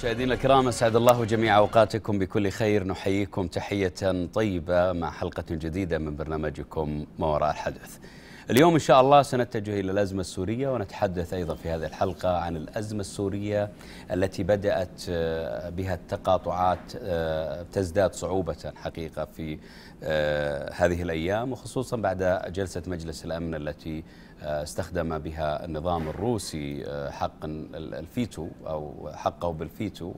مشاهدينا الكرام اسعد الله جميع اوقاتكم بكل خير نحييكم تحيه طيبه مع حلقه جديده من برنامجكم ما وراء الحدث. اليوم ان شاء الله سنتجه الى الازمه السوريه ونتحدث ايضا في هذه الحلقه عن الازمه السوريه التي بدات آه، بها التقاطعات آه، تزداد صعوبه حقيقه في آه، هذه الايام وخصوصا بعد جلسه مجلس الامن التي استخدم بها النظام الروسي آه، حق الفيتو أو حقه بالفيتو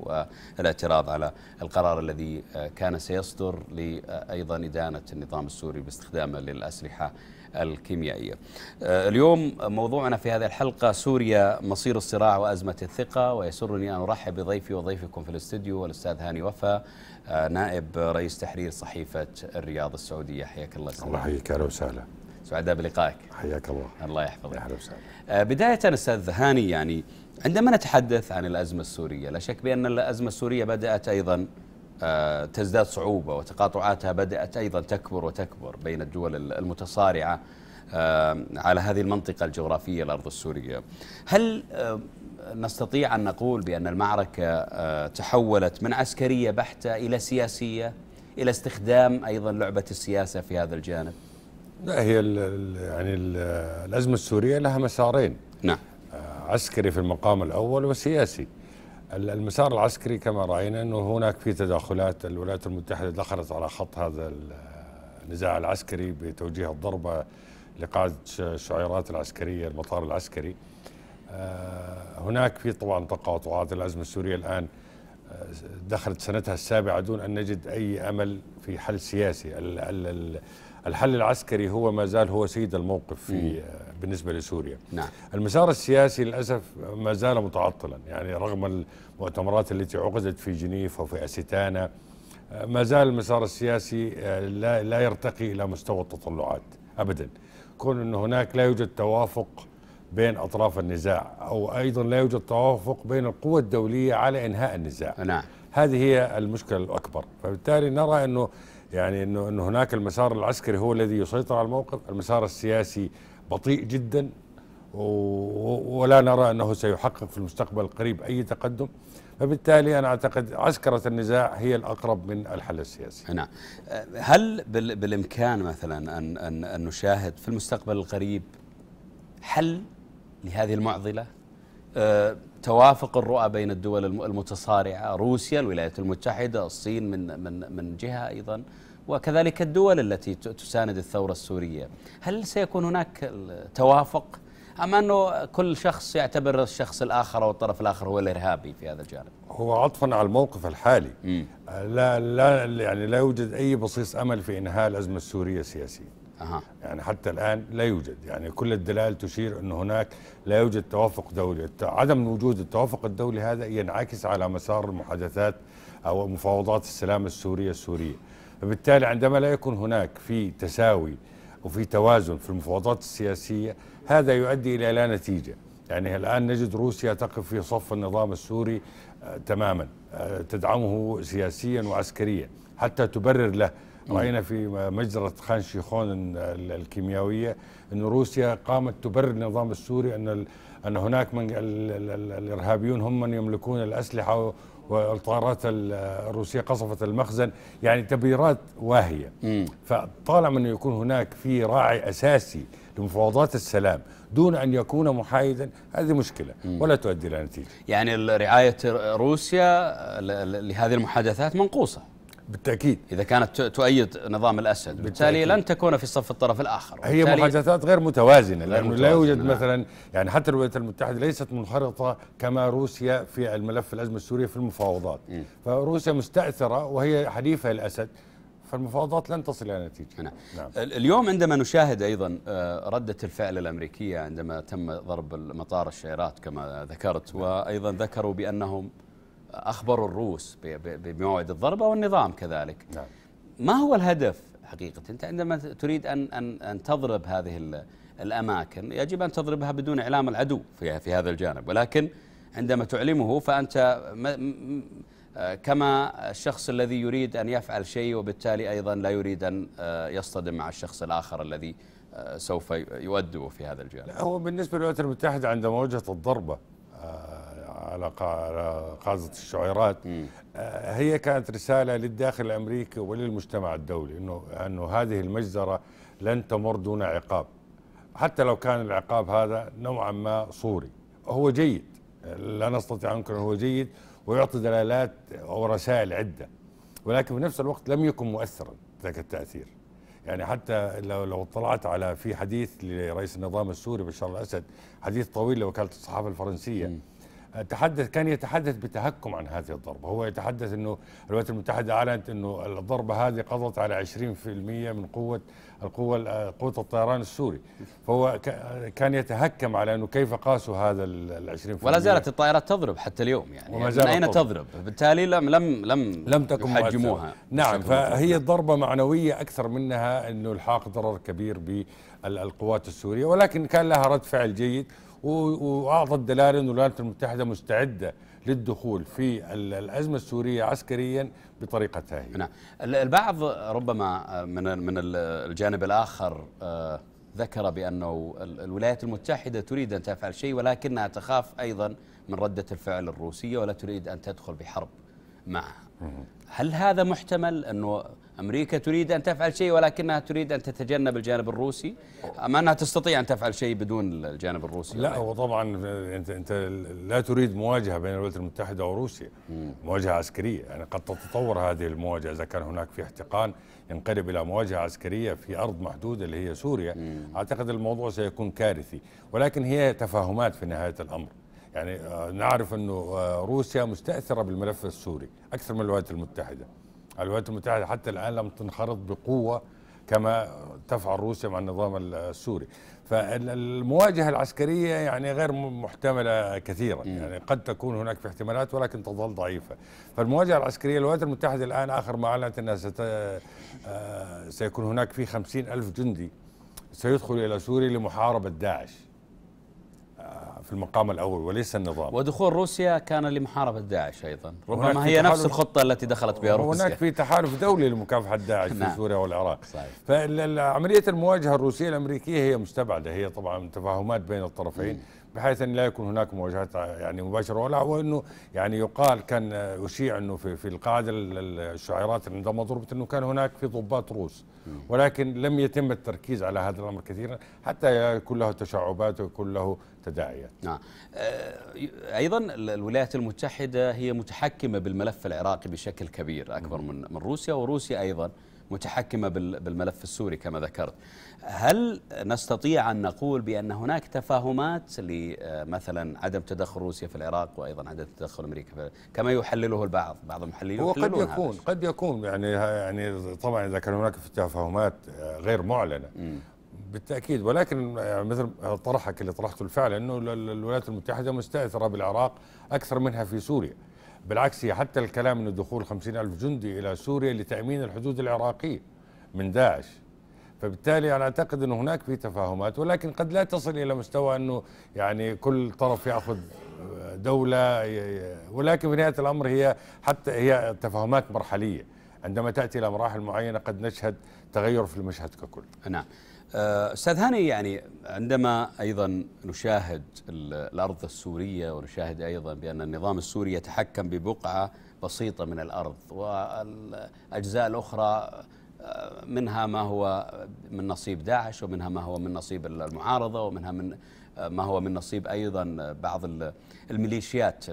والاعتراض على القرار الذي آه، كان سيصدر لأيضا إدانة النظام السوري باستخدامه للأسلحة الكيميائية آه، اليوم موضوعنا في هذه الحلقة سوريا مصير الصراع وأزمة الثقة ويسرني أن أرحب بضيفي وضيفكم في الاستديو والأستاذ هاني وفا نائب رئيس تحرير صحيفة الرياض السعودية حياك الله سلام. الله يحييك أهلا وسهلا سعداء بلقائك حياك الله الله يحفظك اهلا وسهلا آه، بدايه استاذ هاني يعني عندما نتحدث عن الازمه السوريه لا شك بان الازمه السوريه بدات ايضا آه، تزداد صعوبه وتقاطعاتها بدات ايضا تكبر وتكبر بين الدول المتصارعه آه، على هذه المنطقه الجغرافيه الارض السوريه هل نستطيع ان نقول بان المعركه تحولت من عسكريه بحته الى سياسيه الى استخدام ايضا لعبه السياسه في هذا الجانب لا هي الـ يعني الـ الازمه السوريه لها مسارين نعم آه، عسكري في المقام الاول وسياسي المسار العسكري كما راينا انه هناك في تداخلات الولايات المتحده دخلت على خط هذا النزاع العسكري بتوجيه الضربه لقاعده الشعيرات العسكريه المطار العسكري آه، هناك في طبعا تقاطعات الازمه السوريه الان آه، دخلت سنتها السابعه دون ان نجد اي امل في حل سياسي الحل العسكري هو ما زال هو سيد الموقف في آه، بالنسبة لسوريا نعم. المسار السياسي للأسف ما زال متعطلا يعني رغم المؤتمرات التي عقدت في جنيف وفي أستانا آه، ما زال المسار السياسي آه، لا, لا يرتقي إلى مستوى التطلعات أبدا كون أن هناك لا يوجد توافق بين أطراف النزاع أو أيضا لا يوجد توافق بين القوى الدولية على إنهاء النزاع نعم. هذه هي المشكلة الأكبر فبالتالي نرى أنه يعني انه انه هناك المسار العسكري هو الذي يسيطر على الموقف، المسار السياسي بطيء جدا ولا نرى انه سيحقق في المستقبل القريب اي تقدم، فبالتالي انا اعتقد عسكره النزاع هي الاقرب من الحل السياسي. نعم. هل بالامكان مثلا ان ان نشاهد في المستقبل القريب حل لهذه المعضله؟ توافق الرؤى بين الدول المتصارعه روسيا الولايات المتحده الصين من من من جهه ايضا وكذلك الدول التي تساند الثوره السوريه هل سيكون هناك توافق ام انه كل شخص يعتبر الشخص الاخر او الطرف الاخر هو الارهابي في هذا الجانب هو عطفا على الموقف الحالي م. لا لا يعني لا يوجد اي بصيص امل في انهاء الازمه السوريه سياسيا أه. يعني حتى الآن لا يوجد يعني كل الدلائل تشير أن هناك لا يوجد توافق دولي عدم وجود التوافق الدولي هذا ينعكس على مسار المحادثات أو مفاوضات السلام السورية السورية فبالتالي عندما لا يكون هناك في تساوي وفي توازن في المفاوضات السياسية هذا يؤدي إلى لا نتيجة يعني الآن نجد روسيا تقف في صف النظام السوري آه، تماما آه، تدعمه سياسيا وعسكريا حتى تبرر له راينا في مجزره خان شيخون الكيميائيه ان روسيا قامت تبرر النظام السوري ان ان هناك من الارهابيون هم من يملكون الاسلحه والطائرات الروسيه قصفت المخزن يعني تبريرات واهيه فطالما انه يكون هناك في راعي اساسي لمفاوضات السلام دون ان يكون محايدا هذه مشكله ولا تؤدي الى نتيجه يعني رعايه روسيا لهذه المحادثات منقوصه بالتاكيد اذا كانت تؤيد نظام الاسد بالتالي لن تكون في صف الطرف الاخر هي محادثات غير متوازنه لانه لا يوجد نعم. مثلا يعني حتى الولايات المتحده ليست منخرطه كما روسيا في الملف الازمه السوريه في المفاوضات م. فروسيا مستاثره وهي حليفه الاسد فالمفاوضات لن تصل الى نتيجه نعم. نعم. اليوم عندما نشاهد ايضا آه، رده الفعل الامريكيه عندما تم ضرب مطار الشعيرات كما ذكرت نعم. وايضا ذكروا بانهم أخبروا الروس بموعد الضربة والنظام كذلك نعم. ما هو الهدف حقيقة أنت عندما تريد أن, أن, أن تضرب هذه الأماكن يجب أن تضربها بدون إعلام العدو في, في هذا الجانب ولكن عندما تعلمه فأنت آه، كما الشخص الذي يريد أن يفعل شيء وبالتالي أيضا لا يريد أن آه، يصطدم مع الشخص الآخر الذي آه، سوف يؤدبه في هذا الجانب هو بالنسبة للولايات المتحدة عندما وجهت الضربة على قازة الشعيرات آه، هي كانت رسالة للداخل الأمريكي وللمجتمع الدولي أنه, أنه هذه المجزرة لن تمر دون عقاب حتى لو كان العقاب هذا نوعا ما صوري هو جيد لا نستطيع أن ننكر هو جيد ويعطي دلالات أو رسائل عدة ولكن في نفس الوقت لم يكن مؤثرا ذاك التأثير يعني حتى لو لو اطلعت على في حديث لرئيس النظام السوري بشار الاسد حديث طويل لوكاله الصحافه الفرنسيه م. تحدث كان يتحدث بتهكم عن هذه الضربة هو يتحدث أنه الولايات المتحدة أعلنت أنه الضربة هذه قضت على 20% من قوة القوة قوة الطيران السوري فهو كان يتهكم على أنه كيف قاسوا هذا ال 20% ولا زالت الطائرات تضرب حتى اليوم يعني وما يعني زالت من أين تضرب بالتالي لم لم لم, لم تكن يحجموها نعم فهي ضربة معنوية أكثر منها أنه الحاق ضرر كبير بالقوات السورية ولكن كان لها رد فعل جيد واعطى الدلاله ان الولايات المتحده مستعده للدخول في الازمه السوريه عسكريا بطريقتها هي. نعم، البعض ربما من من الجانب الاخر آه، ذكر بانه الولايات المتحده تريد ان تفعل شيء ولكنها تخاف ايضا من رده الفعل الروسيه ولا تريد ان تدخل بحرب معها. هل هذا محتمل انه أمريكا تريد أن تفعل شيء ولكنها تريد أن تتجنب الجانب الروسي أم أنها تستطيع أن تفعل شيء بدون الجانب الروسي لا هو طبعا أنت, أنت لا تريد مواجهة بين الولايات المتحدة وروسيا مواجهة عسكرية يعني قد تتطور هذه المواجهة إذا كان هناك في احتقان ينقلب إلى مواجهة عسكرية في أرض محدودة اللي هي سوريا مم. أعتقد الموضوع سيكون كارثي ولكن هي تفاهمات في نهاية الأمر يعني آه، نعرف أنه آه، روسيا مستأثرة بالملف السوري أكثر من الولايات المتحدة الولايات المتحدة حتى الآن لم تنخرط بقوة كما تفعل روسيا مع النظام السوري فالمواجهة العسكرية يعني غير محتملة كثيرا يعني قد تكون هناك في احتمالات ولكن تظل ضعيفة فالمواجهة العسكرية الولايات المتحدة الآن آخر ما أعلنت أنها ست... آه، سيكون هناك في خمسين ألف جندي سيدخل إلى سوريا لمحاربة داعش في المقام الأول وليس النظام ودخول روسيا كان لمحاربة داعش أيضا ربما هي نفس الخطة التي دخلت بها روسيا هناك في تحالف دولي لمكافحة داعش في نعم. سوريا والعراق فعملية المواجهة الروسية الأمريكية هي مستبعدة هي طبعا تفاهمات بين الطرفين بحيث ان لا يكون هناك مواجهات يعني مباشره ولا وانه يعني يقال كان اشيع انه في في القاعده الشعيرات اللي عندما ضربت انه كان هناك في ضباط روس ولكن لم يتم التركيز على هذا الامر كثيرا حتى يكون له تشعبات ويكون له تداعيات. نعم. آه، ايضا الولايات المتحده هي متحكمه بالملف العراقي بشكل كبير اكبر من من روسيا وروسيا ايضا متحكمة بالملف السوري كما ذكرت هل نستطيع أن نقول بأن هناك تفاهمات لمثلا عدم تدخل روسيا في العراق وأيضا عدم تدخل أمريكا كما يحلله البعض بعض المحللين هو قد يكون قد يكون يعني يعني طبعا إذا كان هناك تفاهمات آه، غير معلنة م. بالتاكيد ولكن آه، مثل طرحك اللي طرحته فعلا انه الولايات المتحده مستاثره بالعراق اكثر منها في سوريا بالعكس هي حتى الكلام انه دخول خمسين ألف جندي إلى سوريا لتأمين الحدود العراقية من داعش فبالتالي أنا أعتقد أن هناك في تفاهمات ولكن قد لا تصل إلى مستوى أنه يعني كل طرف يأخذ دولة ولكن في نهاية الأمر هي حتى هي تفاهمات مرحلية عندما تأتي إلى مراحل معينة قد نشهد تغير في المشهد ككل نعم آه، استاذ هاني يعني عندما ايضا نشاهد الارض السوريه ونشاهد ايضا بان النظام السوري يتحكم ببقعه بسيطه من الارض والاجزاء الاخرى آه، منها ما هو من نصيب داعش ومنها ما هو من نصيب المعارضه ومنها من آه، ما هو من نصيب ايضا بعض الميليشيات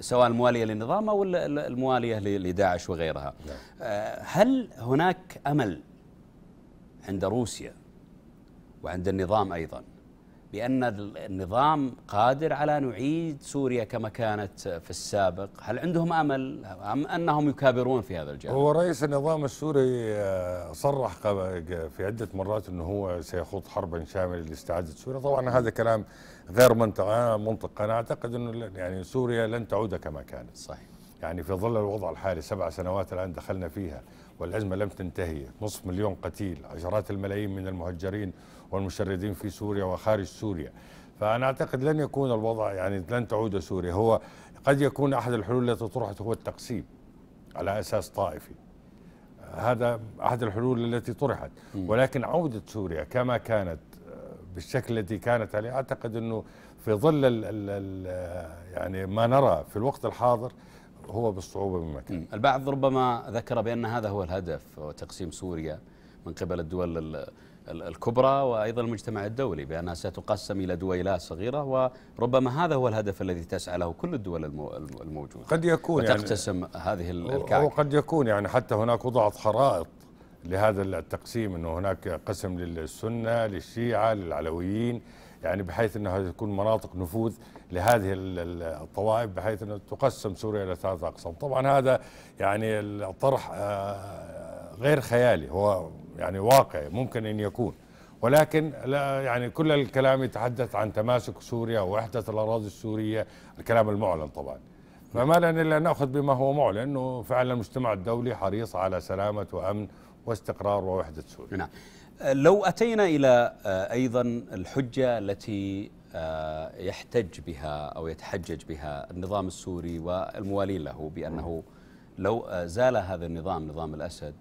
سواء المواليه للنظام او المواليه لداعش وغيرها. نعم. هل هناك امل عند روسيا وعند النظام أيضا بأن النظام قادر على نعيد سوريا كما كانت في السابق هل عندهم أمل أم أنهم يكابرون في هذا الجانب هو رئيس النظام السوري آه، صرح في عدة مرات أنه هو سيخوض حربا شاملة لاستعادة سوريا طبعا هذا كلام غير منطق آه، أنا أعتقد أنه يعني سوريا لن تعود كما كانت صحيح يعني في ظل الوضع الحالي سبع سنوات الآن دخلنا فيها والأزمة لم تنتهي نصف مليون قتيل عشرات الملايين من المهجرين والمشردين في سوريا وخارج سوريا فأنا أعتقد لن يكون الوضع يعني لن تعود سوريا هو قد يكون أحد الحلول التي طرحت هو التقسيم على أساس طائفي هذا أحد الحلول التي طرحت ولكن عودة سوريا كما كانت بالشكل الذي كانت عليه أعتقد أنه في ظل الـ الـ يعني ما نرى في الوقت الحاضر هو بالصعوبة مكان البعض ربما ذكر بأن هذا هو الهدف تقسيم سوريا من قبل الدول الكبرى وأيضا المجتمع الدولي بأنها ستقسم إلى دويلات صغيرة وربما هذا هو الهدف الذي تسعى له كل الدول الموجودة قد يكون يعني وتقتسم يعني هذه الكعكة وقد يكون يعني حتى هناك وضعت خرائط لهذا التقسيم أنه هناك قسم للسنة للشيعة للعلويين يعني بحيث أنها تكون مناطق نفوذ لهذه الطوائف بحيث انها تقسم سوريا إلى ثلاثة أقسام طبعا هذا يعني الطرح آه، غير خيالي هو يعني واقع ممكن أن يكون ولكن لا يعني كل الكلام يتحدث عن تماسك سوريا ووحدة الأراضي السورية الكلام المعلن طبعا فما لنا إلا نأخذ بما هو معلن أنه فعلا المجتمع الدولي حريص على سلامة وأمن واستقرار ووحدة سوريا نعم لو أتينا إلى آه، أيضا الحجة التي آه، يحتج بها أو يتحجج بها النظام السوري والموالين له بأنه لو آه، زال هذا النظام نظام الأسد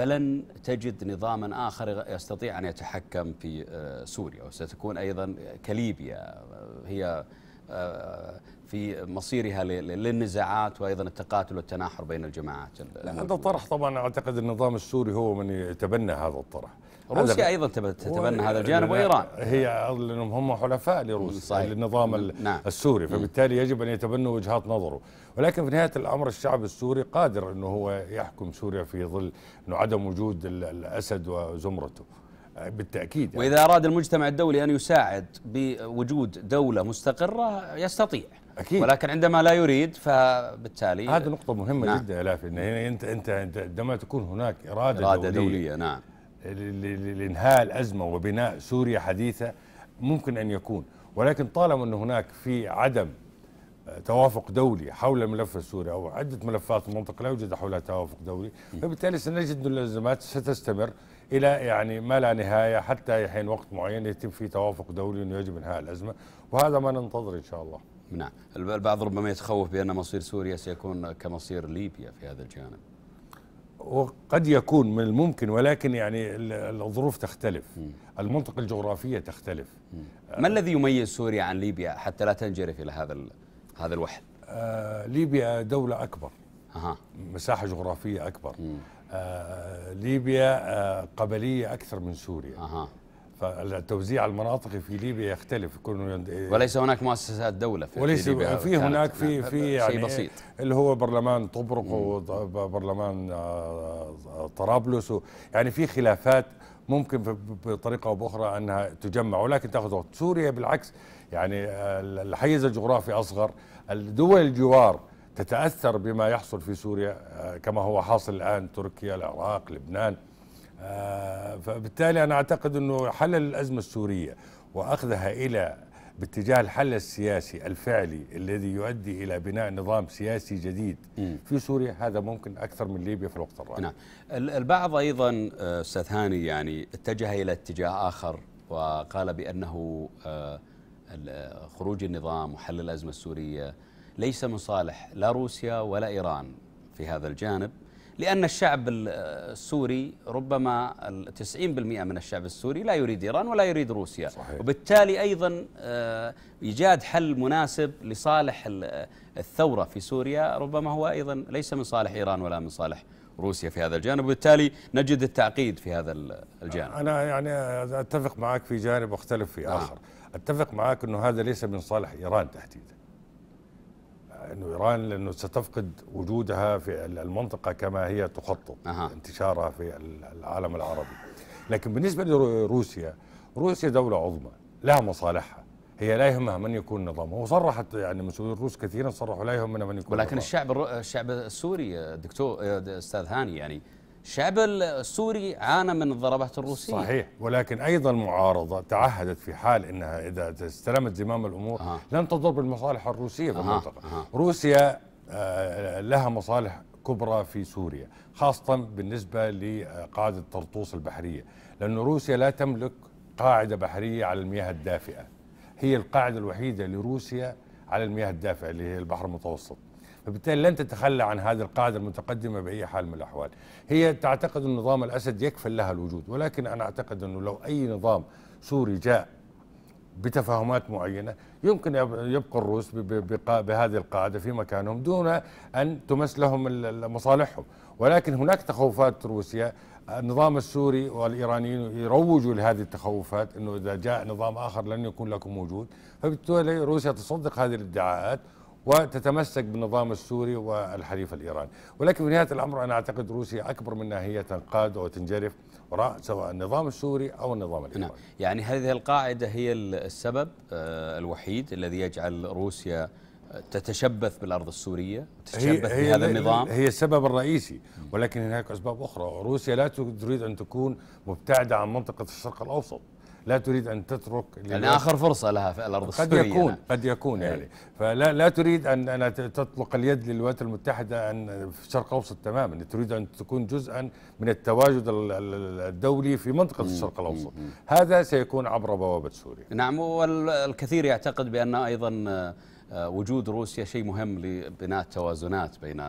فلن تجد نظاما آخر يستطيع أن يتحكم في آه، سوريا وستكون أيضا كليبيا آه، هي آه، في مصيرها للنزاعات وايضا التقاتل والتناحر بين الجماعات هذا الطرح طبعا اعتقد النظام السوري هو من يتبنى هذا الطرح روسيا ايضا تتبنى هذا الجانب وايران هي لانهم هم حلفاء لروسيا للنظام نعم. السوري فبالتالي يجب ان يتبنوا وجهات نظره ولكن في نهايه الامر الشعب السوري قادر انه هو يحكم سوريا في ظل انه عدم وجود الاسد وزمرته آه، بالتاكيد يعني. واذا اراد المجتمع الدولي ان يساعد بوجود دوله مستقره يستطيع أكيد. ولكن عندما لا يريد فبالتالي هذه نقطة مهمة نعم. جدا يا لافي انت انت عندما تكون هناك إرادة, إرادة دولية, دولية نعم لإنهاء الأزمة وبناء سوريا حديثة ممكن أن يكون ولكن طالما أن هناك في عدم توافق دولي حول الملف السوري او عده ملفات المنطقه لا يوجد حولها توافق دولي فبالتالي سنجد ان الازمات ستستمر الى يعني ما لا نهايه حتى حين وقت معين يتم فيه توافق دولي انه يجب انهاء الازمه وهذا ما ننتظر ان شاء الله. نعم، البعض ربما يتخوف بان مصير سوريا سيكون كمصير ليبيا في هذا الجانب. وقد يكون من الممكن ولكن يعني الظروف تختلف المنطقة الجغرافية تختلف ما الذي يميز سوريا عن ليبيا حتى لا تنجرف إلى هذا هذا الوحل؟ آه ليبيا دولة أكبر أه. مساحة جغرافية أكبر آه ليبيا آه قبلية أكثر من سوريا أه. فالتوزيع المناطقي في ليبيا يختلف وليس هناك مؤسسات دوله في وليس ليبيا في هناك في في يعني شيء بسيط اللي هو برلمان طبرق وبرلمان آه، طرابلس يعني في خلافات ممكن بطريقه او باخرى انها تجمع ولكن تاخذ وقت سوريا بالعكس يعني آه، الحيز الجغرافي اصغر الدول الجوار تتأثر بما يحصل في سوريا آه، كما هو حاصل الآن تركيا العراق لبنان آه، فبالتالي أنا أعتقد أنه حل الأزمة السورية وأخذها إلى باتجاه الحل السياسي الفعلي الذي يؤدي الى بناء نظام سياسي جديد في سوريا هذا ممكن اكثر من ليبيا في الوقت الراهن. نعم. البعض ايضا آه، استاذ هاني يعني اتجه الى اتجاه اخر وقال بانه خروج النظام وحل الأزمة السورية ليس من صالح لا روسيا ولا إيران في هذا الجانب لأن الشعب السوري ربما 90% من الشعب السوري لا يريد إيران ولا يريد روسيا صحيح. وبالتالي أيضا آه، إيجاد حل مناسب لصالح الثورة في سوريا ربما هو أيضا ليس من صالح إيران ولا من صالح روسيا في هذا الجانب وبالتالي نجد التعقيد في هذا الجانب أنا يعني أتفق معك في جانب واختلف في نعم. آخر آه. اتفق معك انه هذا ليس من صالح ايران تحديدا انه ايران لانه ستفقد وجودها في المنطقه كما هي تخطط أه. انتشارها في العالم العربي لكن بالنسبه لروسيا روسيا دوله عظمى لها مصالحها هي لا يهمها من يكون نظامها وصرحت يعني مسؤولين الروس كثيرا صرحوا لا يهمنا من يكون ولكن نظام. الشعب الشعب السوري دكتور استاذ هاني يعني الشعب السوري عانى من الضربات الروسية صحيح ولكن أيضا المعارضة تعهدت في حال أنها إذا استلمت زمام الأمور آه. لن تضر بالمصالح الروسية في المنطقة آه. آه. روسيا آه لها مصالح كبرى في سوريا خاصة بالنسبة لقاعدة طرطوس البحرية لأن روسيا لا تملك قاعدة بحرية على المياه الدافئة هي القاعدة الوحيدة لروسيا على المياه الدافئة اللي هي البحر المتوسط فبالتالي لن تتخلى عن هذه القاعدة المتقدمة بأي حال من الأحوال هي تعتقد أن نظام الأسد يكفل لها الوجود ولكن أنا أعتقد أنه لو أي نظام سوري جاء بتفاهمات معينة يمكن يبقى الروس بهذه القاعدة في مكانهم دون أن تمس لهم مصالحهم ولكن هناك تخوفات روسيا النظام السوري والإيرانيين يروجوا لهذه التخوفات أنه إذا جاء نظام آخر لن يكون لكم وجود فبالتالي روسيا تصدق هذه الادعاءات وتتمسك بالنظام السوري والحليف الإيراني ولكن في نهاية الأمر أنا أعتقد روسيا أكبر منها هي تنقاد وتنجرف وراء سواء النظام السوري أو النظام نعم. الإيراني نعم. يعني هذه القاعدة هي السبب آه، الوحيد الذي يجعل روسيا تتشبث بالارض السوريه تتشبث هي بهذا هي النظام هي السبب الرئيسي ولكن هناك اسباب اخرى روسيا لا تريد ان تكون مبتعده عن منطقه الشرق الاوسط لا تريد ان تترك يعني اخر فرصه لها في الارض السوريه قد يكون يكون قد يكون يعني فلا لا تريد ان ان تطلق اليد للولايات المتحده ان في الشرق الاوسط تماما تريد ان تكون جزءا من التواجد الدولي في منطقه الشرق الاوسط هذا سيكون عبر بوابه سوريا نعم والكثير يعتقد بان ايضا آه، وجود روسيا شيء مهم لبناء التوازنات بين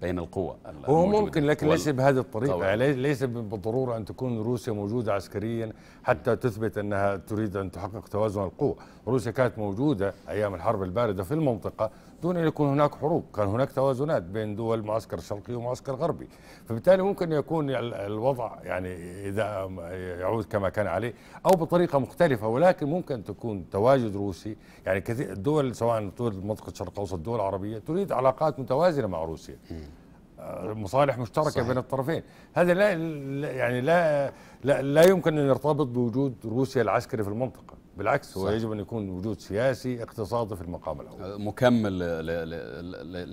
بين القوى هو ممكن لكن ليس بهذه الطريقة يعني ليس بالضرورة أن تكون روسيا موجودة عسكريا حتى تثبت أنها تريد أن تحقق توازن القوى روسيا كانت موجودة أيام الحرب الباردة في المنطقة دون ان يكون هناك حروب، كان هناك توازنات بين دول معسكر شرقي ومعسكر غربي، فبالتالي ممكن يكون الوضع يعني اذا يعود كما كان عليه او بطريقه مختلفه ولكن ممكن تكون تواجد روسي، يعني كثير الدول سواء طول منطقه الشرق الاوسط الدول العربيه تريد علاقات متوازنه مع روسيا. مصالح مشتركه صحيح. بين الطرفين هذا لا يعني لا لا, لا يمكن ان يرتبط بوجود روسيا العسكري في المنطقه بالعكس هو صح. يجب أن يكون وجود سياسي اقتصادي في المقام الأول مكمل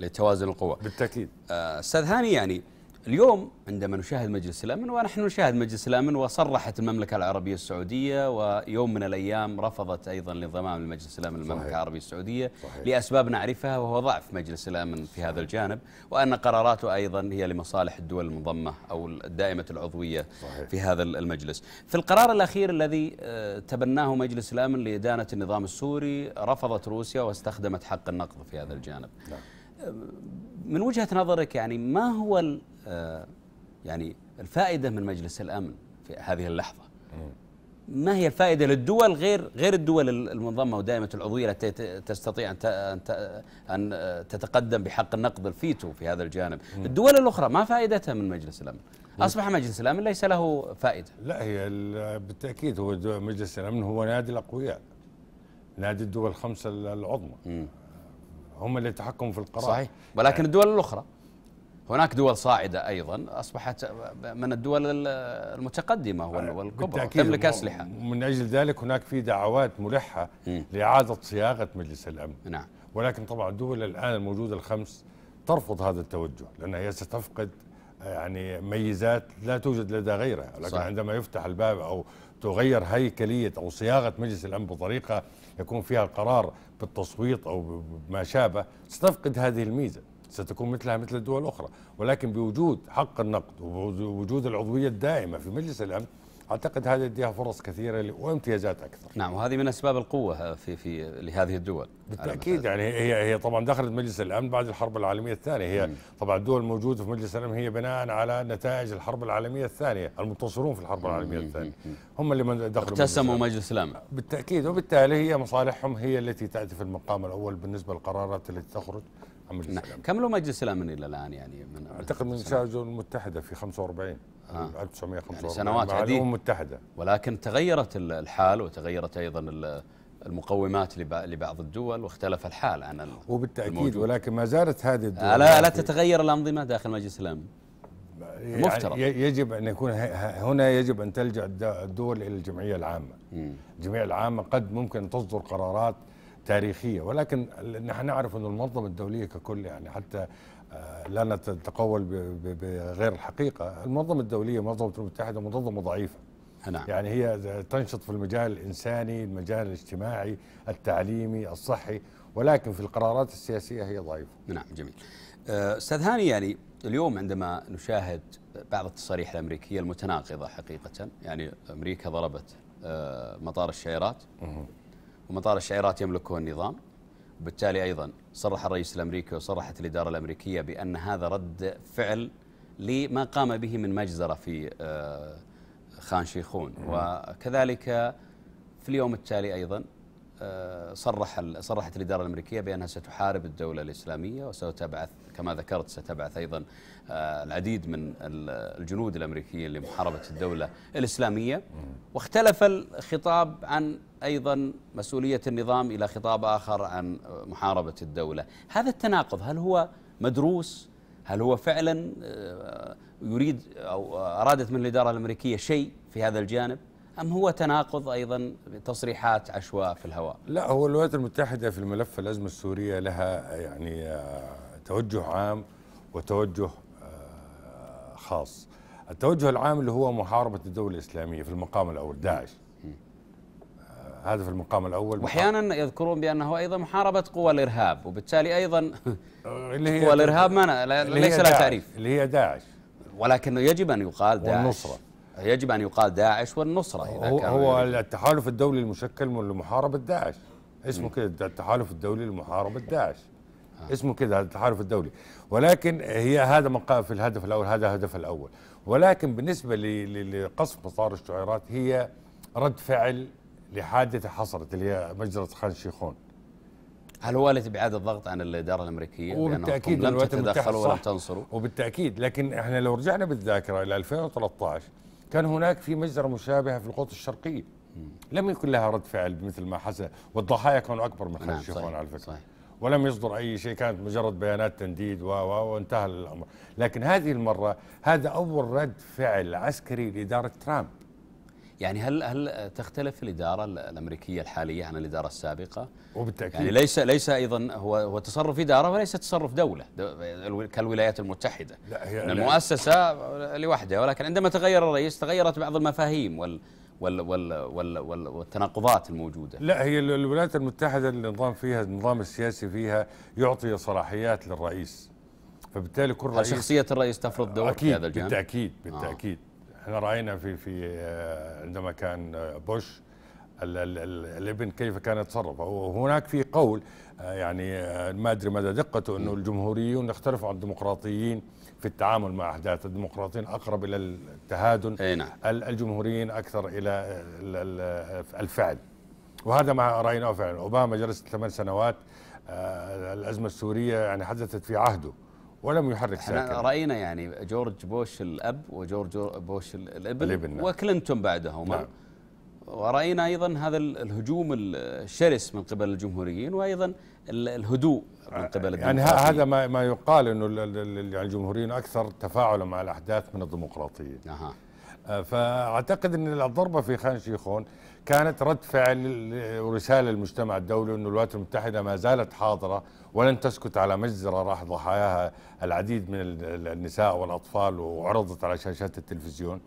لتوازن القوى بالتأكيد آه، أستاذ هاني يعني اليوم عندما نشاهد مجلس الامن ونحن نشاهد مجلس الامن وصرحت المملكه العربيه السعوديه ويوم من الايام رفضت ايضا الانضمام لمجلس الامن المملكه صحيح. العربيه السعوديه صحيح. لاسباب نعرفها وهو ضعف مجلس الامن في هذا الجانب وان قراراته ايضا هي لمصالح الدول المنضمه او الدائمه العضويه صحيح. في هذا المجلس. في القرار الاخير الذي آه، تبناه مجلس الامن لادانه النظام السوري رفضت روسيا واستخدمت حق النقض في هذا الجانب. نعم. آه، من وجهه نظرك يعني ما هو يعني الفائدة من مجلس الأمن في هذه اللحظة ما هي الفائدة للدول غير غير الدول المنظمة ودائمة العضوية التي تستطيع أن أن تتقدم بحق النقد الفيتو في هذا الجانب الدول الأخرى ما فائدتها من مجلس الأمن أصبح مجلس الأمن ليس له فائدة لا هي بالتأكيد هو مجلس الأمن هو نادي الأقوياء نادي الدول الخمسة العظمى هم اللي يتحكموا في القرار صحيح ولكن يعني الدول الأخرى هناك دول صاعدة أيضا أصبحت من الدول المتقدمة آه، والكبرى تملك أسلحة من أجل ذلك هناك في دعوات ملحة لإعادة صياغة مجلس الأمن نعم ولكن طبعا الدول الآن الموجودة الخمس ترفض هذا التوجه لأنها هي ستفقد آه، يعني ميزات لا توجد لدى غيرها لكن صح. عندما يفتح الباب أو تغير هيكلية أو صياغة مجلس الأمن بطريقة يكون فيها القرار بالتصويت أو ما شابه ستفقد هذه الميزة ستكون مثلها مثل الدول الأخرى ولكن بوجود حق النقد ووجود العضوية الدائمة في مجلس الأمن أعتقد هذا يديها فرص كثيرة وامتيازات أكثر نعم وهذه من أسباب القوة آه، في في لهذه الدول بالتأكيد يعني هي هي طبعا دخلت مجلس الأمن بعد الحرب العالمية الثانية هي طبعا الدول الموجودة في مجلس الأمن هي بناء على نتائج الحرب العالمية الثانية المنتصرون في الحرب العالمية الثانية هم اللي من دخلوا اقتسموا مجلس الأمن بالتأكيد وبالتالي هي مصالحهم هي التي تأتي في المقام الأول بالنسبة للقرارات التي تخرج مجلس نعم. الامن كم له مجلس الامن الى الان يعني من اعتقد من سنة. الامم المتحده في 45 آه. 1945 يعني سنوات عديده الامم المتحده ولكن تغيرت الحال وتغيرت ايضا المقومات لبعض الدول واختلف الحال عن وبالتأكيد الموجود. ولكن ما زالت هذه الدول آه، لا تتغير الأنظمة داخل مجلس الأمن يعني مفترض يجب أن يكون هنا يجب أن تلجأ الدول إلى الجمعية العامة الجمعية العامة قد ممكن تصدر قرارات تاريخيه ولكن نحن نعرف ان المنظمه الدوليه ككل يعني حتى آه، لا نتقول بغير الحقيقه، المنظمه الدوليه منظمه الامم المتحده منظمه ضعيفه. نعم. يعني هي تنشط في المجال الانساني، المجال الاجتماعي، التعليمي، الصحي، ولكن في القرارات السياسيه هي ضعيفه. نعم جميل. آه، استاذ هاني يعني اليوم عندما نشاهد بعض التصاريح الامريكيه المتناقضه حقيقه، يعني امريكا ضربت آه، مطار الشيرات ومطار الشعيرات يملكه النظام بالتالي أيضا صرح الرئيس الأمريكي وصرحت الإدارة الأمريكية بأن هذا رد فعل لما قام به من مجزرة في آه، خان شيخون وكذلك في اليوم التالي أيضا آه، صرح صرحت الإدارة الأمريكية بأنها ستحارب الدولة الإسلامية وستبعث كما ذكرت ستبعث أيضا آه، العديد من الجنود الأمريكيين لمحاربة الدولة الإسلامية واختلف الخطاب عن أيضا مسؤولية النظام إلى خطاب آخر عن محاربة الدولة هذا التناقض هل هو مدروس هل هو فعلا آه، يريد أو أرادت من الإدارة الأمريكية شيء في هذا الجانب أم هو تناقض أيضا تصريحات عشواء في الهواء لا هو الولايات المتحدة في الملف الأزمة السورية لها يعني آه، توجه عام وتوجه آه، خاص التوجه العام اللي هو محاربة الدولة الإسلامية في المقام الأول داعش آه، هذا في المقام الاول واحيانا يذكرون بانه ايضا محاربه قوى الارهاب وبالتالي ايضا اللي هي قوى الارهاب ما ليس لها تعريف اللي هي داعش ولكنه يجب ان يقال داعش والنصره يجب أن يقال داعش والنصرة إذا هو, كان هو التحالف الدولي المشكل لمحاربة داعش اسمه كده التحالف الدولي لمحاربة داعش آه. اسمه كده التحالف الدولي ولكن هي هذا من في الهدف الأول هذا الهدف الأول ولكن بالنسبة لقصف مطار الشعيرات هي رد فعل لحادثة حصلت اللي هي مجزرة خان شيخون هل هو لتبعاد الضغط عن الاداره الامريكيه؟ وبالتاكيد لم تتدخلوا ولم تنصروا وبالتاكيد لكن احنا لو رجعنا بالذاكره الى 2013 كان هناك في مجزرة مشابهة في القوط الشرقية لم يكن لها رد فعل مثل ما حصل والضحايا كانوا أكبر من خلف نعم، الشيخوان على فكرة صحيح. ولم يصدر أي شيء كانت مجرد بيانات تنديد و وانتهى الأمر لكن هذه المرة هذا أول رد فعل عسكري لإدارة ترامب يعني هل هل تختلف الاداره الامريكيه الحاليه عن الاداره السابقه؟ وبالتاكيد يعني ليس ليس ايضا هو هو تصرف اداره وليس تصرف دوله كالولايات المتحده لا هي المؤسسه لوحدها ولكن عندما تغير الرئيس تغيرت بعض المفاهيم وال وال وال وال وال والتناقضات الموجودة لا هي الولايات المتحدة النظام فيها النظام السياسي فيها يعطي صلاحيات للرئيس فبالتالي كل رئيس شخصية الرئيس تفرض دور في هذا الجانب بالتأكيد آه. بالتأكيد احنا راينا في في آه، عندما كان آه، بوش الابن كيف كان يتصرف وهناك في قول آه، يعني ما ادري مدى دقته انه الجمهوريون اختلفوا عن الديمقراطيين في التعامل مع احداث الديمقراطيين اقرب الى التهادن اي نعم. الجمهوريين اكثر الى الفعل وهذا ما رايناه فعلا اوباما جلس ثمان سنوات الازمه السوريه يعني حدثت في عهده ولم يحرك احنا راينا يعني جورج بوش الاب وجورج بوش الابن, الابن نعم. وكلينتون بعدهما نعم. ورأينا أيضا هذا الهجوم الشرس من قبل الجمهوريين وأيضا الهدوء من آه، قبل يعني هذا ما ما يقال أنه يعني الجمهوريين أكثر تفاعلا مع الأحداث من الديمقراطيين أه. فأعتقد أن الضربة في خان شيخون كانت رد فعل ورسالة للمجتمع الدولي انه الولايات المتحدة ما زالت حاضرة ولن تسكت على مجزرة راح ضحاياها العديد من النساء والأطفال وعرضت على شاشات التلفزيون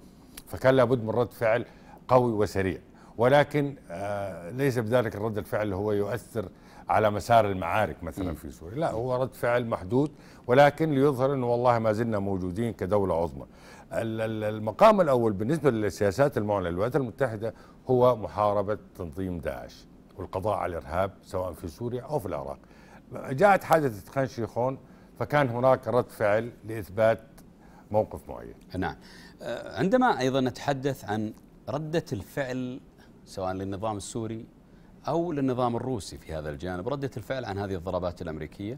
فكان لابد من رد فعل قوي وسريع ولكن آه، ليس بذلك الرد الفعل هو يؤثر على مسار المعارك مثلا في سوريا لا هو رد فعل محدود ولكن ليظهر أنه والله ما زلنا موجودين كدولة عظمى المقام الأول بالنسبة للسياسات المعلنة للولايات المتحدة هو محاربة تنظيم داعش والقضاء على الإرهاب سواء في سوريا أو في العراق جاءت حادثة خان شيخون فكان هناك رد فعل لإثبات موقف معين نعم آه، عندما أيضا نتحدث عن ردة الفعل سواء للنظام السوري أو للنظام الروسي في هذا الجانب ردة الفعل عن هذه الضربات الأمريكية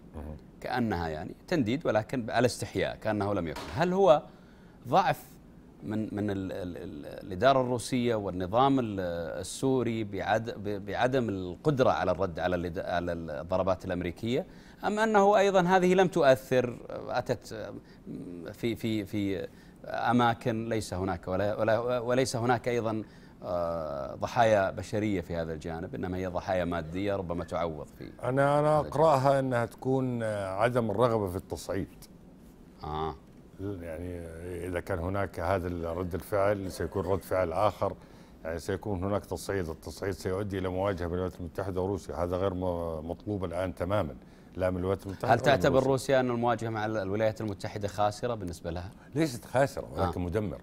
كأنها يعني تنديد ولكن على استحياء كأنه لم يكن هل هو ضعف من من الاداره الروسيه والنظام السوري بعدم القدره على الرد على على الضربات الامريكيه ام انه ايضا هذه لم تؤثر اتت في في في اماكن ليس هناك ولا, ولا وليس هناك ايضا آه، ضحايا بشريه في هذا الجانب انما هي ضحايا ماديه ربما تعوض في انا انا اقراها انها تكون آه، عدم الرغبه في التصعيد اه يعني إذا كان هناك هذا رد الفعل سيكون رد فعل آخر يعني سيكون هناك تصعيد التصعيد سيؤدي إلى مواجهة بين الولايات المتحدة وروسيا هذا غير مطلوب الآن تماما لا من الولايات المتحدة هل تعتبر روسيا أن المواجهة مع الولايات المتحدة خاسرة بالنسبة لها؟ ليست خاسرة ولكن آه. مدمر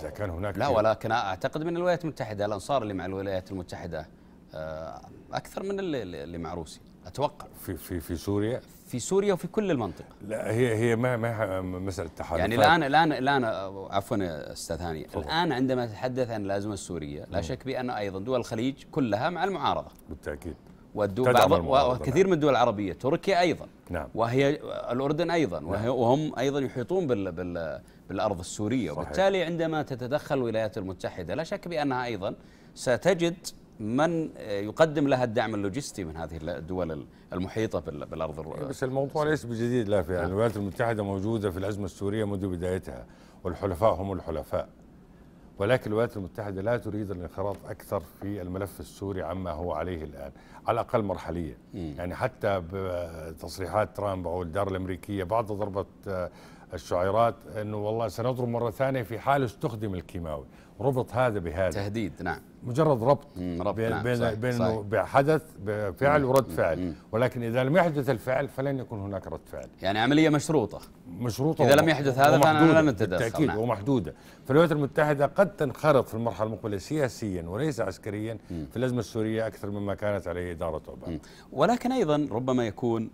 إذا كان هناك لا ولكن أعتقد من الولايات المتحدة الأنصار اللي مع الولايات المتحدة آه، أكثر من اللي, اللي مع روسيا أتوقع في في في سوريا في سوريا وفي كل المنطقه لا هي هي ما ما مساله تحالف يعني الان الان الان عفوا استاذ هاني الان عندما نتحدث عن الازمه السوريه لا شك بان ايضا دول الخليج كلها مع المعارضه بالتاكيد والدول بعض نعم. وكثير من الدول العربيه تركيا ايضا نعم وهي الاردن ايضا نعم وهي وهم ايضا يحيطون بال بال بالارض السوريه صحيح وبالتالي عندما تتدخل الولايات المتحده لا شك بانها ايضا ستجد من آه، يقدم لها الدعم اللوجستي من هذه الدول المحيطة بالأرض بس الموضوع ليس بجديد لا يعني الولايات المتحدة موجودة في الأزمة السورية منذ بدايتها والحلفاء هم الحلفاء ولكن الولايات المتحدة لا تريد الانخراط أكثر في الملف السوري عما هو عليه الآن على الأقل مرحليا يعني حتى بتصريحات ترامب أو الدار الأمريكية بعد ضربة آه، الشعيرات أنه والله سنضرب مرة ثانية في حال استخدم الكيماوي ربط هذا بهذا تهديد نعم مجرد ربط, ربط بين نعم بين صحيح صحيح. بحدث بفعل ورد فعل مم. ولكن اذا لم يحدث الفعل فلن يكون هناك رد فعل يعني عمليه مشروطه مشروطه اذا لم يحدث هذا فانا لن اتدخل بالتاكيد نعم. ومحدوده فالولايات المتحده قد تنخرط في المرحله المقبله سياسيا وليس عسكريا مم. في الازمه السوريه اكثر مما كانت عليه اداره اوباما ولكن ايضا ربما يكون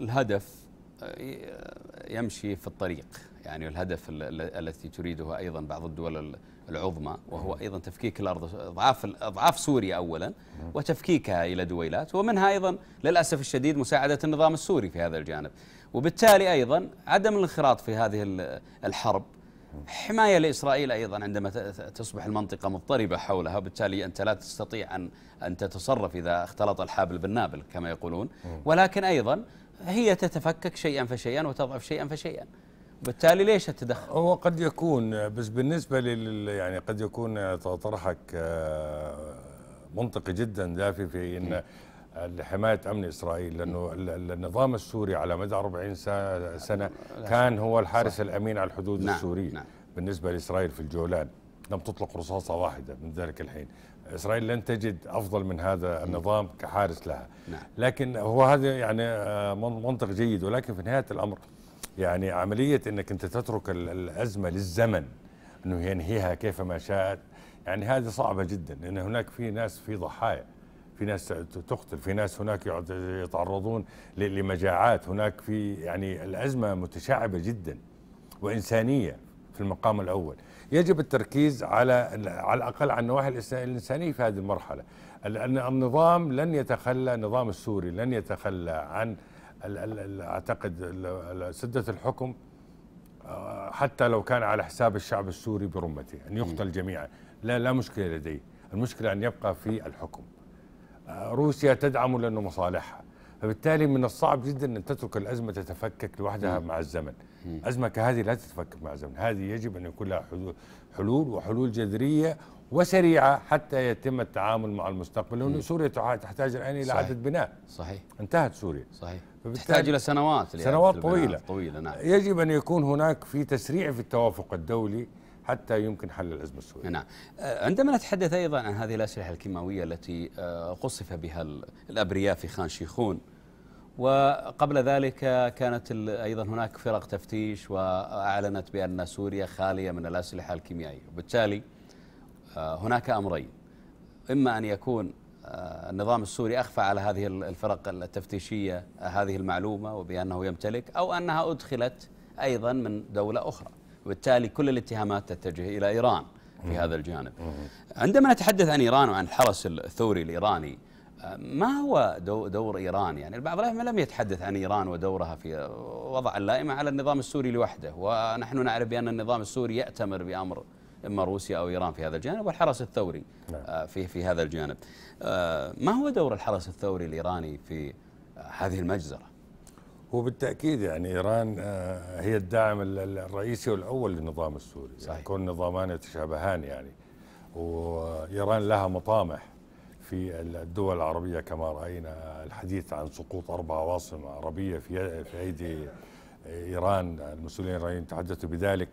الهدف آه، يمشي في الطريق يعني الهدف التي تريده ايضا بعض الدول العظمى وهو أيضا تفكيك الأرض أضعاف أضعاف سوريا أولا وتفكيكها إلى دويلات ومنها أيضا للأسف الشديد مساعدة النظام السوري في هذا الجانب وبالتالي أيضا عدم الانخراط في هذه الحرب حماية لإسرائيل أيضا عندما تصبح المنطقة مضطربة حولها وبالتالي أنت لا تستطيع أن أن تتصرف إذا اختلط الحابل بالنابل كما يقولون ولكن أيضا هي تتفكك شيئا فشيئا وتضعف شيئا فشيئا بالتالي ليش التدخل؟ هو قد يكون بس بالنسبه لل يعني قد يكون طرحك آه، منطقي جدا دافي في ان لحماية أمن إسرائيل لأنه النظام السوري على مدى 40 سنة كان هو الحارس الأمين على الحدود نعم السورية نعم بالنسبة لإسرائيل في الجولان لم تطلق رصاصة واحدة من ذلك الحين إسرائيل لن تجد أفضل من هذا نعم. النظام كحارس لها نعم. لكن هو هذا يعني آه، منطق جيد ولكن في نهاية الأمر يعني عملية أنك أنت تترك الأزمة للزمن أنه ينهيها كيف ما شاءت يعني هذه صعبة جدا لأن هناك في ناس في ضحايا في ناس تقتل في ناس هناك يتعرضون لمجاعات هناك في يعني الأزمة متشعبة جدا وإنسانية في المقام الأول يجب التركيز على على الأقل على النواحي الإنسانية في هذه المرحلة لأن النظام لن يتخلى النظام السوري لن يتخلى عن اعتقد سده الحكم آه، حتى لو كان على حساب الشعب السوري برمته ان يقتل جميعا لا لا مشكله لديه المشكله ان يبقى في الحكم آه، روسيا تدعمه لانه مصالحها فبالتالي من الصعب جدا ان تترك الازمه تتفكك لوحدها مع الزمن ازمه كهذه لا تتفكك مع الزمن هذه يجب ان يكون لها حلول وحلول جذريه وسريعه حتى يتم التعامل مع المستقبل لان سوريا تحتاج الان الى اعاده بناء صحيح انتهت سوريا صحيح تحتاج الى سنوات سنوات طويله طويله نعم يجب ان يكون هناك في تسريع في التوافق الدولي حتى يمكن حل الازمه السوريه. نعم. آه، عندما نتحدث ايضا عن هذه الاسلحه الكيماويه التي آه، قصف بها الابرياء في خان شيخون وقبل ذلك كانت أيضا هناك فرق تفتيش وأعلنت بأن سوريا خالية من الأسلحة الكيميائية وبالتالي آه، هناك أمرين إما أن يكون آه، النظام السوري أخفى على هذه الفرق التفتيشية هذه المعلومة وبأنه يمتلك أو أنها أدخلت أيضا من دولة أخرى وبالتالي كل الاتهامات تتجه إلى إيران في هذا الجانب عندما نتحدث عن إيران وعن الحرس الثوري الإيراني ما هو دور إيران يعني البعض لم يتحدث عن إيران ودورها في وضع اللائمة على النظام السوري لوحده ونحن نعرف بأن النظام السوري يأتمر بأمر إما روسيا أو إيران في هذا الجانب والحرس الثوري نعم. آه، في في هذا الجانب آه، ما هو دور الحرس الثوري الإيراني في هذه المجزرة هو بالتأكيد يعني إيران آه، هي الداعم الرئيسي والأول للنظام السوري يعني صحيح. يعني كون النظامان يتشابهان يعني وإيران لها مطامح في الدول العربية كما رأينا الحديث عن سقوط أربع عواصم عربية في في أيدي إيران المسؤولين الإيرانيين تحدثوا بذلك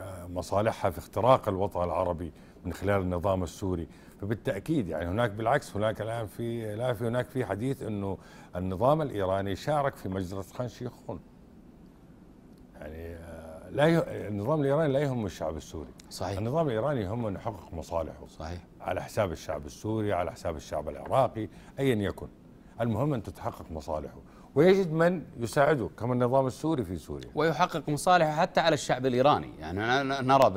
آه، مصالحها في اختراق الوطن العربي من خلال النظام السوري فبالتأكيد يعني هناك بالعكس هناك الآن في لا في هناك في حديث أنه النظام الإيراني شارك في مجزرة خان شيخون يعني لا يه... النظام الايراني لا يهم الشعب السوري صحيح النظام الايراني يهم ان يحقق مصالحه صحيح على حساب الشعب السوري على حساب الشعب العراقي ايا يكن المهم ان تتحقق مصالحه ويجد من يساعده كما النظام السوري في سوريا ويحقق مصالحه حتى على الشعب الايراني يعني نرى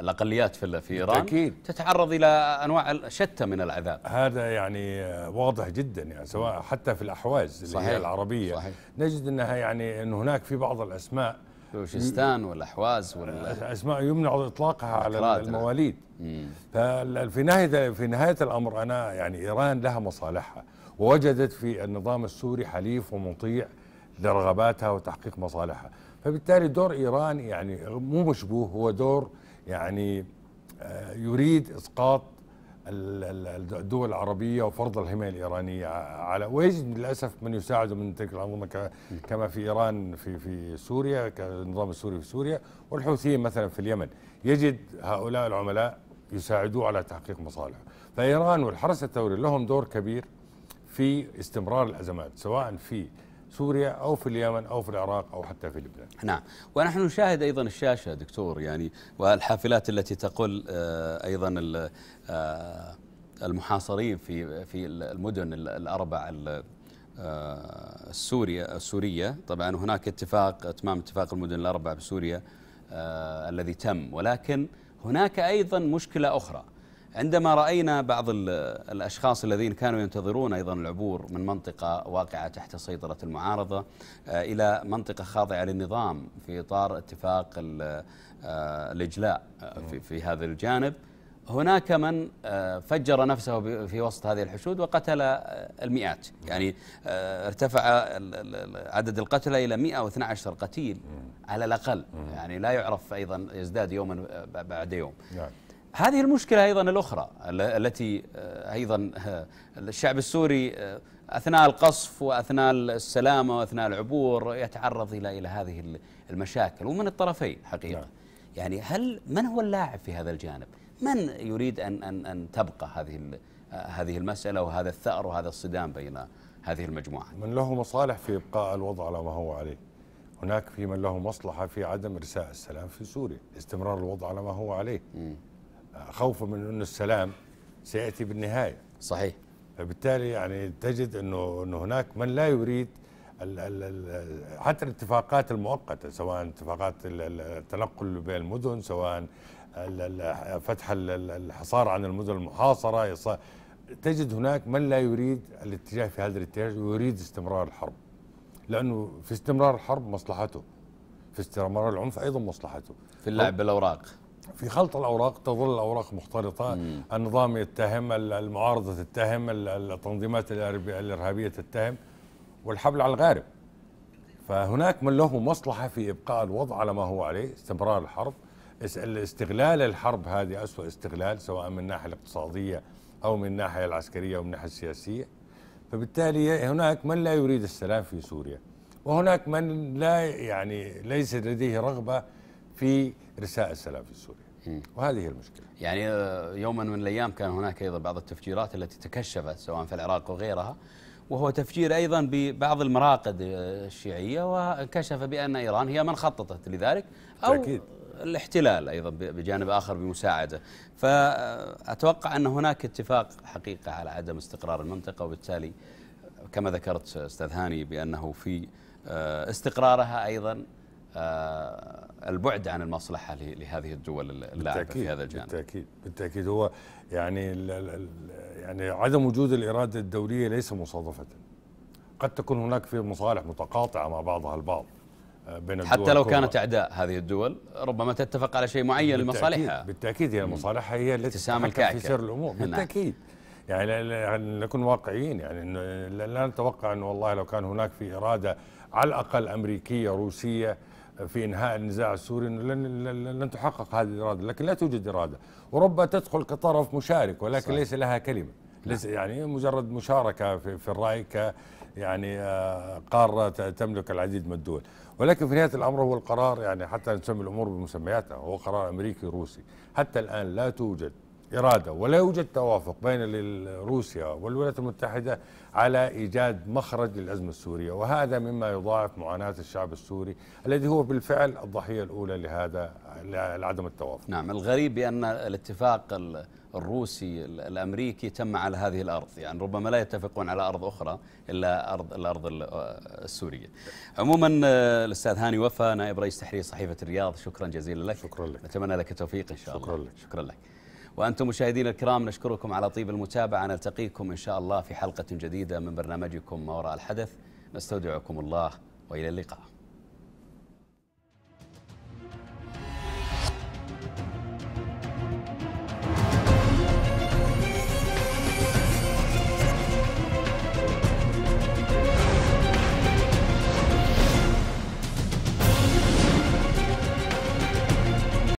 الاقليات في في ايران أكيد. تتعرض الى انواع شتى من العذاب هذا يعني واضح جدا يعني سواء حتى في الاحواز اللي صحيح. هي العربيه صحيح. نجد انها يعني ان هناك في بعض الاسماء بلوشستان والاحواز ولا اسماء يمنع اطلاقها على المواليد ففي نهايه في نهايه الامر انا يعني ايران لها مصالحها ووجدت في النظام السوري حليف ومطيع لرغباتها وتحقيق مصالحها فبالتالي دور ايران يعني مو مشبوه هو دور يعني آه، يريد اسقاط الدول العربية وفرض الحماية الإيرانية على ويجد للأسف من يساعد من تلك الأنظمة كما في إيران في في سوريا كالنظام السوري في سوريا والحوثيين مثلا في اليمن يجد هؤلاء العملاء يساعدوه على تحقيق مصالحه فإيران والحرس الثوري لهم دور كبير في استمرار الأزمات سواء في سوريا أو في اليمن أو في العراق أو حتى في لبنان نعم ونحن نشاهد أيضا الشاشة دكتور يعني والحافلات التي تقل آه، أيضا آه، المحاصرين في في المدن الأربع آه، السورية السورية طبعا هناك اتفاق اتمام اتفاق المدن الأربع بسوريا الذي تم ولكن هناك أيضا مشكلة أخرى عندما راينا بعض الاشخاص الذين كانوا ينتظرون ايضا العبور من منطقه واقعه تحت سيطره المعارضه آه، الى منطقه خاضعه للنظام في اطار اتفاق آه، الاجلاء آه، في, نعم. في هذا الجانب هناك من فجر نفسه في وسط هذه الحشود وقتل المئات يعني ارتفع عدد القتلى إلى 112 قتيل على الأقل يعني لا يعرف أيضا يزداد يوما بعد يوم نعم. هذه المشكلة أيضا الأخرى التي آه، أيضا آه، الشعب السوري آه، أثناء القصف وأثناء السلامة وأثناء العبور يتعرض إلى إلى هذه المشاكل ومن الطرفين حقيقة نعم. يعني هل من هو اللاعب في هذا الجانب؟ من يريد أن أن أن تبقى هذه هذه المسألة وهذا الثأر وهذا الصدام بين هذه المجموعة من له مصالح في إبقاء الوضع على ما هو عليه هناك في من له مصلحة في عدم إرساء السلام في سوريا استمرار الوضع على ما هو عليه م. خوفا من انه السلام سياتي بالنهايه صحيح فبالتالي يعني تجد انه انه هناك من لا يريد ال ال حتى الاتفاقات المؤقته سواء اتفاقات التنقل بين المدن سواء فتح الحصار عن المدن المحاصره تجد هناك من لا يريد الاتجاه في هذا الاتجاه ويريد استمرار الحرب لانه في استمرار الحرب مصلحته في استمرار العنف ايضا مصلحته في اللعب بالاوراق في خلط الاوراق تظل الاوراق مختلطه مم. النظام يتهم المعارضه تتهم التنظيمات الارهابيه تتهم والحبل على الغارب فهناك من له مصلحه في ابقاء الوضع على ما هو عليه استمرار الحرب استغلال الحرب هذه اسوء استغلال سواء من الناحيه الاقتصاديه او من الناحيه العسكريه او من الناحيه السياسيه فبالتالي هناك من لا يريد السلام في سوريا وهناك من لا يعني ليس لديه رغبه في رساء السلام في سوريا وهذه هي المشكلة يعني آه، يوما من الأيام كان هناك أيضا بعض التفجيرات التي تكشفت سواء في العراق وغيرها وهو تفجير أيضا ببعض المراقد آه، الشيعية وكشف بأن إيران هي من خططت لذلك أو تأكيد. الاحتلال أيضا بجانب آخر بمساعدة فأتوقع أن هناك اتفاق حقيقة على عدم استقرار المنطقة وبالتالي كما ذكرت استاذ هاني بانه في آه، استقرارها ايضا آه، البعد عن المصلحة لهذه الدول اللاعبة في هذا الجانب بالتأكيد بالتأكيد هو يعني يعني عدم وجود الإرادة الدولية ليس مصادفة قد تكون هناك في مصالح متقاطعة مع بعضها البعض آه، بين الدول حتى لو كانت أعداء هذه الدول ربما تتفق على شيء معين لمصالحها بالتأكيد هي مصالحها هي التي تتحكم في سير الأمور نعم. بالتأكيد يعني, يعني نكون واقعيين يعني لا نتوقع أنه والله لو كان هناك في إرادة على الأقل أمريكية روسية في انهاء النزاع السوري لن لن تحقق هذه الاراده، لكن لا توجد اراده، اوروبا تدخل كطرف مشارك ولكن صحيح. ليس لها كلمه، ليس نعم. يعني مجرد مشاركه في, في الراي ك يعني آه، قاره تملك العديد من الدول، ولكن في نهايه الامر هو القرار يعني حتى نسمي الامور بمسمياتها، هو قرار امريكي روسي، حتى الان لا توجد إرادة ولا يوجد توافق بين روسيا والولايات المتحدة على إيجاد مخرج للأزمة السورية وهذا مما يضاعف معاناة الشعب السوري الذي هو بالفعل الضحية الأولى لهذا لعدم التوافق نعم الغريب بأن الاتفاق الروسي الأمريكي تم على هذه الأرض يعني ربما لا يتفقون على أرض أخرى إلا أرض الأرض السورية عموما الأستاذ هاني وفا نائب رئيس تحرير صحيفة الرياض شكرا جزيلا لك شكرا لك نتمنى لك التوفيق إن شاء شكرا الله لك. شكرا لك وأنتم مشاهدينا الكرام نشكركم على طيب المتابعة نلتقيكم إن شاء الله في حلقة جديدة من برنامجكم ما وراء الحدث نستودعكم الله وإلى اللقاء